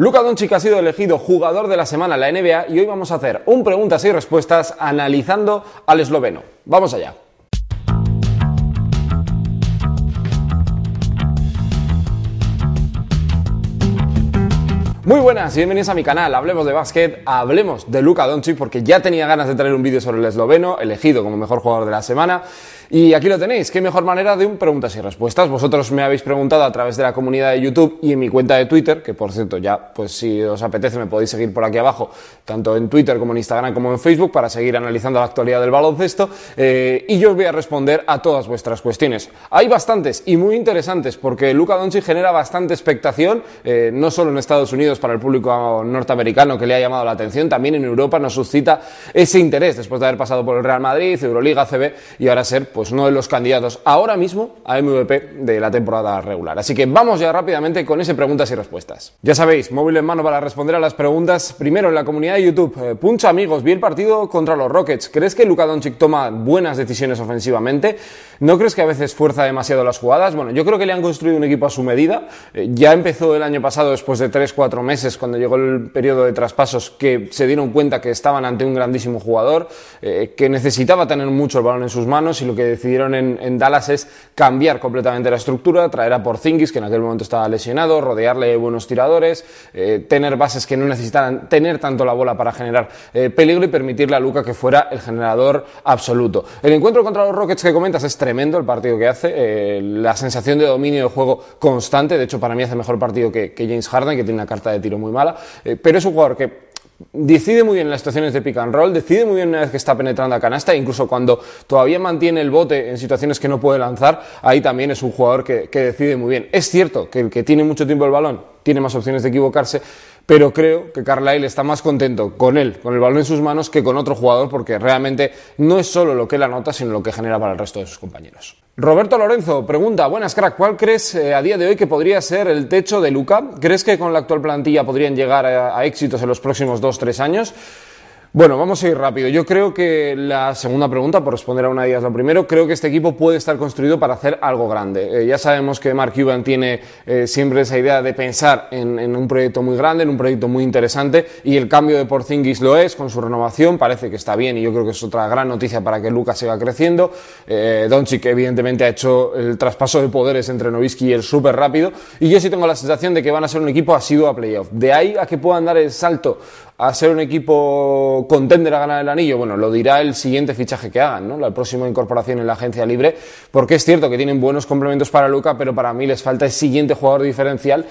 Luca Doncic ha sido elegido jugador de la semana en la NBA y hoy vamos a hacer un preguntas y respuestas analizando al esloveno. Vamos allá. Muy buenas y bienvenidos a mi canal, hablemos de básquet, hablemos de Luca Doncic porque ya tenía ganas de traer un vídeo sobre el esloveno, elegido como mejor jugador de la semana. Y aquí lo tenéis, qué mejor manera de un preguntas y respuestas. Vosotros me habéis preguntado a través de la comunidad de YouTube y en mi cuenta de Twitter, que por cierto ya, pues si os apetece me podéis seguir por aquí abajo, tanto en Twitter como en Instagram como en Facebook, para seguir analizando la actualidad del baloncesto. Eh, y yo os voy a responder a todas vuestras cuestiones. Hay bastantes y muy interesantes, porque Luca Doncic genera bastante expectación, eh, no solo en Estados Unidos para el público norteamericano que le ha llamado la atención, también en Europa nos suscita ese interés después de haber pasado por el Real Madrid, Euroliga, CB y ahora ser pues uno de los candidatos ahora mismo a MVP de la temporada regular. Así que vamos ya rápidamente con ese preguntas y respuestas. Ya sabéis, móvil en mano para responder a las preguntas. Primero en la comunidad de YouTube. Eh, puncha amigos, Bien partido contra los Rockets. ¿Crees que Luka Doncic toma buenas decisiones ofensivamente? ¿No crees que a veces fuerza demasiado las jugadas? Bueno, yo creo que le han construido un equipo a su medida. Eh, ya empezó el año pasado, después de 3-4 meses, cuando llegó el periodo de traspasos, que se dieron cuenta que estaban ante un grandísimo jugador, eh, que necesitaba tener mucho el balón en sus manos y lo que decidieron en, Dallas es cambiar completamente la estructura, traer a Porzingis, que en aquel momento estaba lesionado, rodearle buenos tiradores, eh, tener bases que no necesitaran tener tanto la bola para generar eh, peligro y permitirle a Luca que fuera el generador absoluto. El encuentro contra los Rockets que comentas es tremendo el partido que hace, eh, la sensación de dominio de juego constante, de hecho para mí hace mejor partido que, que James Harden, que tiene una carta de tiro muy mala, pero es un jugador que decide muy bien en las situaciones de pick and roll, decide muy bien una vez que está penetrando a canasta, incluso cuando todavía mantiene el bote en situaciones que no puede lanzar, ahí también es un jugador que, que decide muy bien. Es cierto que el que tiene mucho tiempo el balón tiene más opciones de equivocarse, pero creo que Carlisle está más contento con él, con el balón en sus manos, que con otro jugador, porque realmente no es solo lo que él anota, sino lo que genera para el resto de sus compañeros. Roberto Lorenzo pregunta, buenas crack, ¿cuál crees eh, a día de hoy que podría ser el techo de Luca? ¿Crees que con la actual plantilla podrían llegar a, a éxitos en los próximos 2-3 años? Bueno, vamos a ir rápido. Yo creo que la segunda pregunta, por responder a una de ellas la primero, creo que este equipo puede estar construido para hacer algo grande. Eh, ya sabemos que Mark Cuban tiene eh, siempre esa idea de pensar en, un proyecto muy grande, en un proyecto muy interesante, y el cambio de Porzingis lo es, con su renovación, parece que está bien, y yo creo que es otra gran noticia para que Lucas siga creciendo. Eh, Doncic, evidentemente, ha hecho el traspaso de poderes entre Novisky y el súper rápido, y yo sí tengo la sensación de que van a ser un equipo asiduo a playoff. De ahí a que puedan dar el salto a ser un equipo contender a ganar el anillo? Bueno, lo dirá el siguiente fichaje que hagan, ¿no? La próxima incorporación en la agencia libre, porque es cierto que tienen buenos complementos para Luca, pero para mí les falta el siguiente jugador diferencial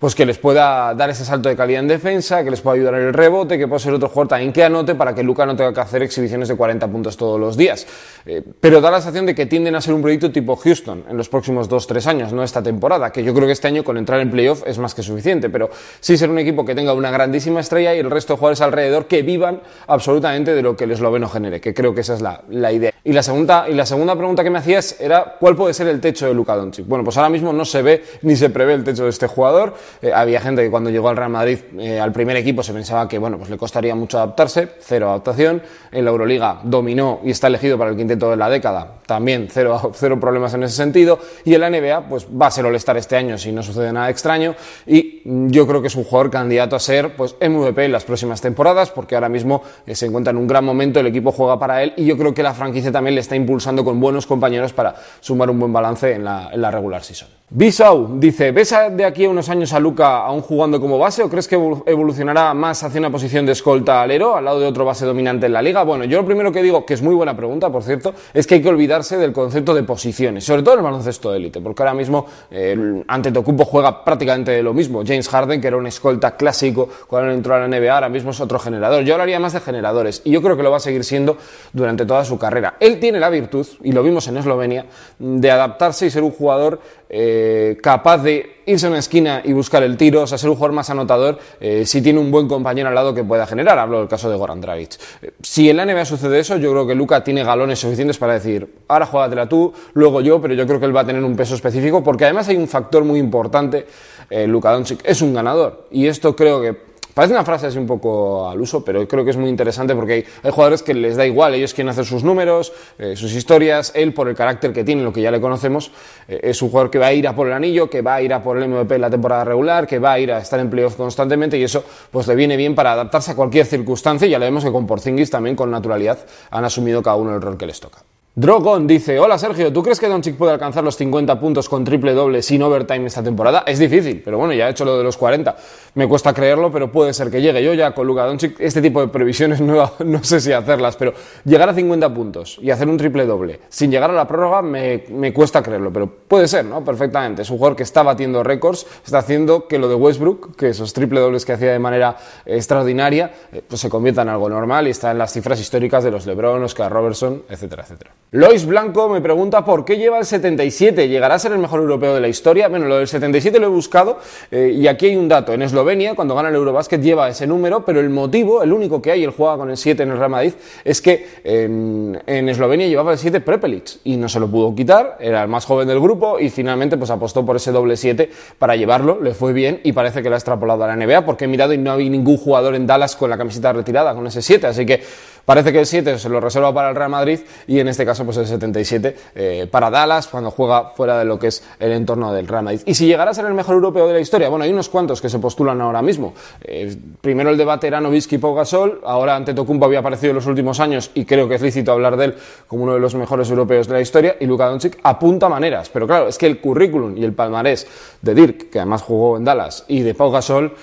pues que les pueda dar ese salto de calidad en defensa, que les pueda ayudar en el rebote, que pueda ser otro jugador también que anote para que Luca no tenga que hacer exhibiciones de 40 puntos todos los días. Eh, pero da la sensación de que tienden a ser un proyecto tipo Houston en los próximos 2-3 años, no esta temporada, que yo creo que este año con entrar en playoff es más que suficiente, pero sí ser un equipo que tenga una grandísima estrella y el resto de jugadores alrededor que vivan absolutamente de lo que el esloveno genere, que creo que esa es la, idea. Y la, segunda, y la segunda pregunta que me hacías era, ¿cuál puede ser el techo de Luca Doncic? Bueno, pues ahora mismo no se ve ni se prevé el techo de este jugador. Eh, había gente que cuando llegó al Real Madrid, eh, al primer equipo, se pensaba que bueno, pues le costaría mucho adaptarse, cero adaptación. En la Euroliga dominó y está elegido para el quinteto de la década, también cero, cero problemas en ese sentido. Y en la NBA, pues va a ser molestar este año si no sucede nada extraño. Y mm, yo creo que es un jugador candidato a ser pues, MVP en las próximas temporadas, porque ahora mismo eh, se encuentra en un gran momento, el equipo juega para él y yo creo que la franquicia también le está impulsando con buenos compañeros para sumar un buen balance en la, regular season. Bisau dice: ¿Ves de aquí a unos años a Luca aún jugando como base o crees que evolucionará más hacia una posición de escolta alero al lado de otro base dominante en la liga? Bueno, yo lo primero que digo, que es muy buena pregunta, por cierto, es que hay que olvidarse del concepto de posiciones, sobre todo en el baloncesto de élite, porque ahora mismo eh, ante juega prácticamente de lo mismo. James Harden, que era un escolta clásico cuando entró a la NBA, ahora mismo es otro generador. Yo hablaría más de generadores y yo creo que lo va a seguir siendo durante toda su carrera. Él tiene la virtud, y lo vimos en Eslovenia, de adaptarse y ser un jugador eh, capaz de irse a una esquina y buscar buscar el tiro, o sea, ser un jugador más anotador eh, si tiene un buen compañero al lado que pueda generar. Hablo del caso de Goran Dragic. Eh, si en la NBA sucede eso, yo creo que Luca tiene galones suficientes para decir, ahora jugátela tú, luego yo, pero yo creo que él va a tener un peso específico porque además hay un factor muy importante. Eh, Luca Doncic es un ganador y esto creo que Parece una frase así un poco al uso, pero creo que es muy interesante porque hay, jugadores que les da igual, ellos quieren hacer sus números, eh, sus historias, él por el carácter que tiene, lo que ya le conocemos, eh, es un jugador que va a ir a por el anillo, que va a ir a por el MVP en la temporada regular, que va a ir a estar en playoff constantemente y eso pues le viene bien para adaptarse a cualquier circunstancia y ya le vemos que con Porzingis también con naturalidad han asumido cada uno el rol que les toca. Drogon dice, hola Sergio, ¿tú crees que Doncic puede alcanzar los 50 puntos con triple doble sin overtime esta temporada? Es difícil, pero bueno, ya ha hecho lo de los 40. Me cuesta creerlo, pero puede ser que llegue. Yo ya con Luka Doncic este tipo de previsiones no, sé si hacerlas, pero llegar a 50 puntos y hacer un triple doble sin llegar a la prórroga me, me cuesta creerlo, pero puede ser, ¿no? Perfectamente. Es un jugador que está batiendo récords, está haciendo que lo de Westbrook, que esos triple dobles que hacía de manera extraordinaria, eh, pues se convierta en algo normal y está en las cifras históricas de los LeBron, Oscar Robertson, etcétera, etcétera. Lois Blanco me pregunta por qué lleva el 77. ¿Llegará a ser el mejor europeo de la historia? Bueno, lo del 77 lo he buscado eh, y aquí hay un dato. En Eslovenia, cuando gana el Eurobasket, lleva ese número, pero el motivo, el único que hay, el juega con el 7 en el Real Madrid, es que em, en Eslovenia llevaba el 7 Prepelic y no se lo pudo quitar. Era el más joven del grupo y finalmente pues apostó por ese doble 7 para llevarlo. Le fue bien y parece que lo ha extrapolado a la NBA porque he mirado y no había ningún jugador en Dallas con la camiseta retirada con ese 7. Así que parece que el 7 se lo reserva para el Real Madrid y en este caso pues el 77 eh, para Dallas cuando juega fuera de lo que es el entorno del Real Madrid. Y si llegara a ser el mejor europeo de la historia, bueno, hay unos cuantos que se postulan ahora mismo. Eh, primero el debate era Novisky Pogasol ahora ante Tocumpo había aparecido en los últimos años y creo que es lícito hablar de él como uno de los mejores europeos de la historia y Luka Doncic apunta maneras, pero claro, es que el currículum y el palmarés de Dirk, que además jugó en Dallas, y de Pogasol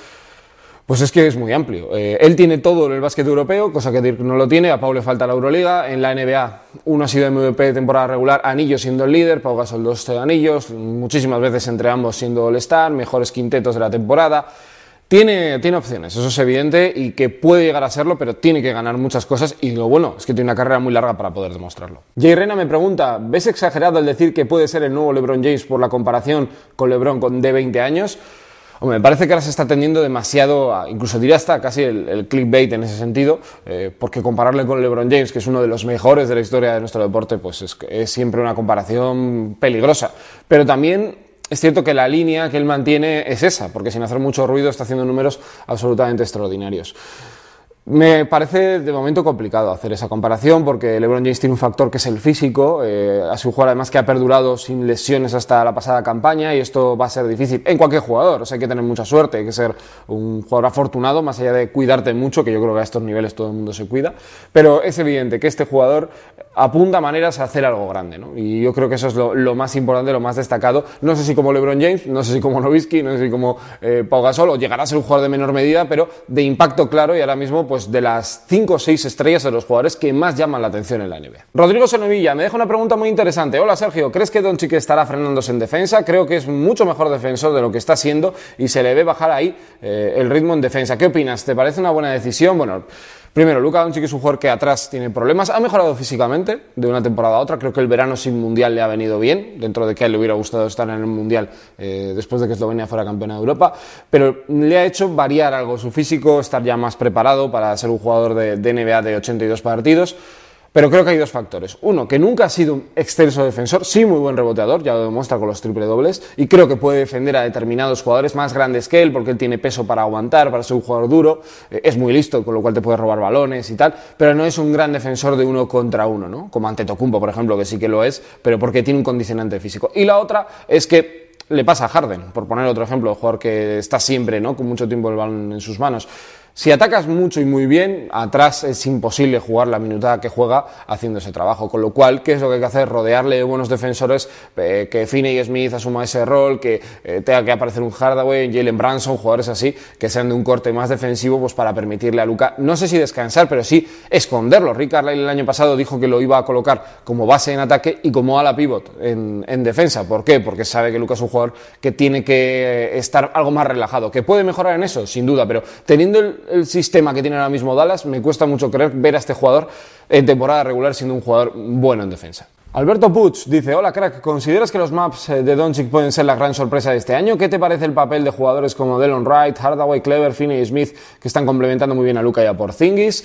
pues es que es muy amplio. Eh, él tiene todo el básquet europeo, cosa que Dirk no lo tiene. A Pau le falta la Euroliga. En la NBA, uno ha sido MVP de temporada regular, anillo siendo el líder, Pau Gasol dos anillos, muchísimas veces entre ambos siendo el star, mejores quintetos de la temporada. Tiene, tiene opciones, eso es evidente, y que puede llegar a serlo, pero tiene que ganar muchas cosas, y lo bueno es que tiene una carrera muy larga para poder demostrarlo. Jay me pregunta, ¿ves exagerado el decir que puede ser el nuevo LeBron James por la comparación con LeBron con de 20 años? me parece que ahora se está tendiendo demasiado, a, incluso diría hasta casi el, clickbait en ese sentido, eh, porque compararle con LeBron James, que es uno de los mejores de la historia de nuestro deporte, pues es, es siempre una comparación peligrosa. Pero también es cierto que la línea que él mantiene es esa, porque sin hacer mucho ruido está haciendo números absolutamente extraordinarios. Me parece de momento complicado hacer esa comparación porque LeBron James tiene un factor que es el físico, eh, a su jugador además que ha perdurado sin lesiones hasta la pasada campaña y esto va a ser difícil en cualquier jugador, o sea, hay que tener mucha suerte, hay que ser un jugador afortunado más allá de cuidarte mucho, que yo creo que a estos niveles todo el mundo se cuida, pero es evidente que este jugador apunta maneras a hacer algo grande. ¿no? Y yo creo que eso es lo, más importante, lo más destacado. No sé si como LeBron James, no sé si como Nowitzki, no sé si como eh, Pau Gasol, o llegará a ser un jugador de menor medida, pero de impacto claro y ahora mismo pues de las 5 o 6 estrellas de los jugadores que más llaman la atención en la NBA. Rodrigo Senovilla... me deja una pregunta muy interesante. Hola Sergio, ¿crees que Don Chique estará frenándose en defensa? Creo que es mucho mejor defensor de lo que está siendo y se le ve bajar ahí eh, el ritmo en defensa. ¿Qué opinas? ¿Te parece una buena decisión? Bueno, Primero, Luka Doncic es un jugador que atrás tiene problemas. Ha mejorado físicamente de una temporada a otra. Creo que el verano sin mundial le ha venido bien, dentro de que a él le hubiera gustado estar en el mundial eh, después de que Eslovenia fuera campeona de Europa. Pero le ha hecho variar algo su físico, estar ya más preparado para ser un jugador de, de NBA de 82 partidos. Pero creo que hay dos factores. Uno, que nunca ha sido un extenso defensor, sí muy buen reboteador, ya lo demuestra con los triple dobles, y creo que puede defender a determinados jugadores más grandes que él, porque él tiene peso para aguantar, para ser un jugador duro, eh, es muy listo, con lo cual te puede robar balones y tal, pero no es un gran defensor de uno contra uno, ¿no? Como ante Tocumpo, por ejemplo, que sí que lo es, pero porque tiene un condicionante físico. Y la otra es que le pasa a Harden, por poner otro ejemplo, el jugador que está siempre, ¿no? Con mucho tiempo el balón en sus manos. Si atacas mucho y muy bien, atrás es imposible jugar la minutada que juega haciendo ese trabajo. Con lo cual, ¿qué es lo que hay que hacer? Rodearle de buenos defensores, que eh, que Finney Smith asuma ese rol, que eh, tenga que aparecer un Hardaway, Jalen Branson, jugadores así, que sean de un corte más defensivo, pues para permitirle a Luca, no sé si descansar, pero sí esconderlo. Rick el año pasado dijo que lo iba a colocar como base en ataque y como ala pivot en, en defensa. ¿Por qué? Porque sabe que Luca es un jugador que tiene que eh, estar algo más relajado, que puede mejorar en eso, sin duda, pero teniendo el el sistema que tiene ahora mismo Dallas, me cuesta mucho creer ver a este jugador en temporada regular siendo un jugador bueno en defensa. Alberto Putz dice, hola crack, ¿consideras que los maps eh, de Doncic pueden ser la gran sorpresa de este año? ¿Qué te parece el papel de jugadores como Delon Wright, Hardaway, Clever, Finney y Smith que están complementando muy bien a Luca y a Porzingis?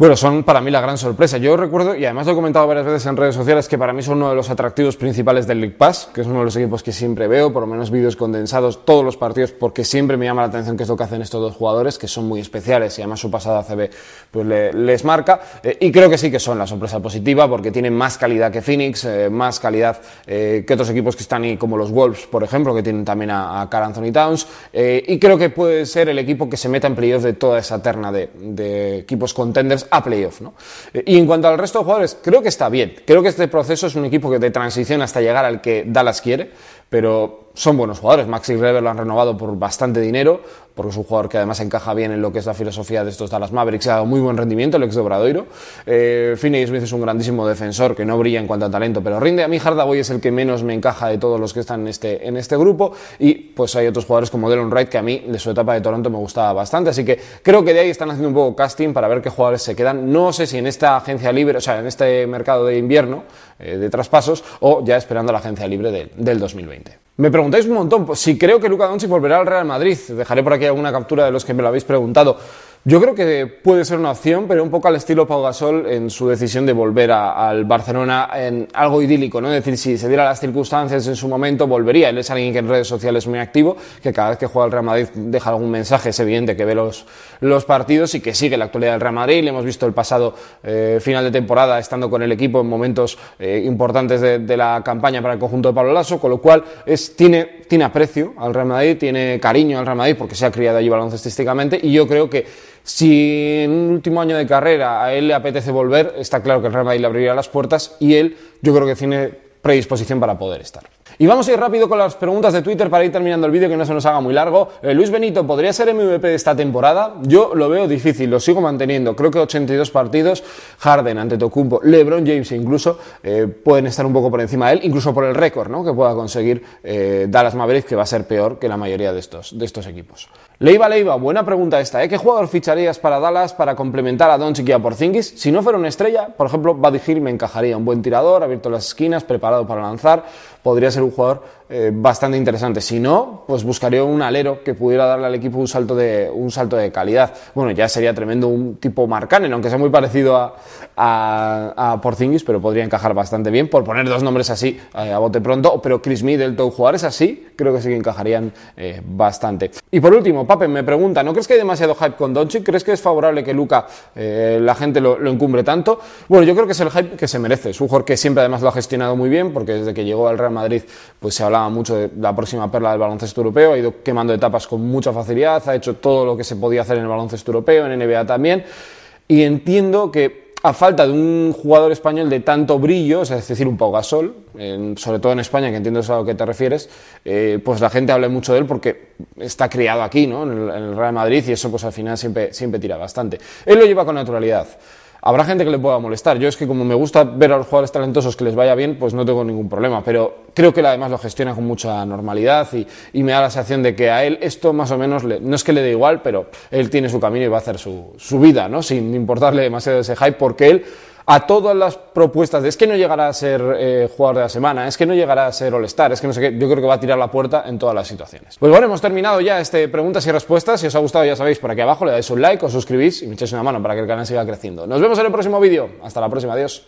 Bueno, son para mí la gran sorpresa. Yo recuerdo, y además lo he comentado varias veces en redes sociales, que para mí son uno de los atractivos principales del League Pass, que es uno de los equipos que siempre veo, por lo menos vídeos condensados, todos los partidos, porque siempre me llama la atención que es lo que hacen estos dos jugadores, que son muy especiales y además su pasada CB pues les marca. Eh, y creo que sí que son la sorpresa positiva, porque tienen más calidad que Phoenix, eh, más calidad eh, que otros equipos que están ahí, como los Wolves, por ejemplo, que tienen también a, a Carl Towns. y creo que puede ser el equipo que se meta en playoff de toda esa terna de equipos contenders a playoff. ¿no? Eh, y en cuanto al resto de jugadores, creo que está bien. Creo que este proceso es un equipo que de transición hasta llegar al que Dallas quiere pero son buenos jugadores. Maxi Weber lo han renovado por bastante dinero, porque es un jugador que además encaja bien en lo que es la filosofía de estos Dallas Mavericks. Ha dado muy buen rendimiento el ex Dobradoiro. Eh, Smith es un grandísimo defensor que no brilla en cuanto a talento, pero rinde. A mí Hardaway es el que menos me encaja de todos los que están en este, en este grupo. Y pues hay otros jugadores como Delon Wright que a mí de su etapa de Toronto me gustaba bastante. Así que creo que de ahí están haciendo un poco casting para ver qué jugadores se quedan. No sé si en esta agencia libre, o sea, en este mercado de invierno eh, de traspasos o ya esperando la agencia libre del 2020. Me preguntáis un montón pues, si creo que Luka Doncic volverá al Real Madrid. Dejaré por aquí alguna captura de los que me lo habéis preguntado. Yo creo que puede ser una opción, pero un poco al estilo Pau Gasol en su decisión de volver al Barcelona en algo idílico, ¿no? Es decir, si se dieran las circunstancias en su momento, volvería. Él es alguien que en redes sociales es muy activo, que cada vez que juega al Real Madrid deja algún mensaje, es evidente que ve los, los partidos y que sigue la actualidad del Real Madrid. Le hemos visto el pasado eh, final de temporada estando con el equipo en momentos eh, importantes de, la campaña para el conjunto de Pablo Lasso, con lo cual es, tiene, tiene aprecio al Real Madrid, tiene cariño al Real Madrid porque se ha criado allí baloncestísticamente y yo creo que si en un último año de carrera a él le apetece volver, está claro que el Real Madrid le abrirá las puertas y él yo creo que tiene predisposición para poder estar. Y vamos a ir rápido con las preguntas de Twitter para ir terminando el vídeo que no se nos haga muy largo. Eh, Luis Benito, ¿podría ser MVP de esta temporada? Yo lo veo difícil, lo sigo manteniendo. Creo que 82 partidos, Harden, ante Tocumpo, LeBron James e incluso, eh, pueden estar un poco por encima de él, incluso por el récord ¿no? que pueda conseguir eh, Dallas Mavericks, que va a ser peor que la mayoría de estos, de estos equipos. Leiva, Leiva, buena pregunta esta. ¿Qué jugador ficharías para Dallas para complementar a Doncic y a Porzingis? Si no fuera una estrella, por ejemplo, Buddy Hill me encajaría. Un buen tirador, abierto las esquinas, preparado para lanzar. Podría ser un un jugador eh, bastante interesante. Si no, pues buscaría un alero que pudiera darle al equipo un salto de, un salto de calidad. Bueno, ya sería tremendo un tipo Marcanen, aunque sea muy parecido a, a, Porzingis, pero podría encajar bastante bien, por poner dos nombres así eh, a bote pronto. Pero Chris Middleton, jugadores así, creo que sí que encajarían eh, bastante. Y por último, Pape me pregunta, ¿no crees que hay demasiado hype con Doncic? ¿Crees que es favorable que Luca la gente lo, lo encumbre tanto? Bueno, yo creo que es el hype que se merece. Es un jugador que siempre además lo ha gestionado muy bien, porque desde que llegó al Real Madrid pues se hablaba mucho de la próxima perla del baloncesto europeo, ha ido quemando etapas con mucha facilidad, ha hecho todo lo que se podía hacer en el baloncesto europeo, en NBA también, y entiendo que a falta de un jugador español de tanto brillo, es decir, un poco Gasol, sobre todo en España, que entiendo a lo que te refieres, eh, pues la gente habla mucho de él porque está criado aquí, ¿no? En el, en el, Real Madrid, y eso pues al final siempre, siempre tira bastante. Él lo lleva con naturalidad. Habrá gente que le pueda molestar. Yo es que como me gusta ver a los jugadores talentosos que les vaya bien, pues no tengo ningún problema. Pero creo que él además lo gestiona con mucha normalidad y, me da la sensación de que a él esto más o menos, no es que le dé igual, pero él tiene su camino y va a hacer su, su vida, ¿no? Sin importarle demasiado ese hype, porque él a todas las propuestas de es que no llegará a ser eh, jugador de la semana, es que no llegará a ser All-Star, es que no sé qué, yo creo que va a tirar la puerta en todas las situaciones. Pues bueno, hemos terminado ya este preguntas y respuestas. Si os ha gustado, ya sabéis, por aquí abajo le dais un like, os suscribís y me echáis una mano para que el canal siga creciendo. Nos vemos en el próximo vídeo. Hasta la próxima, adiós.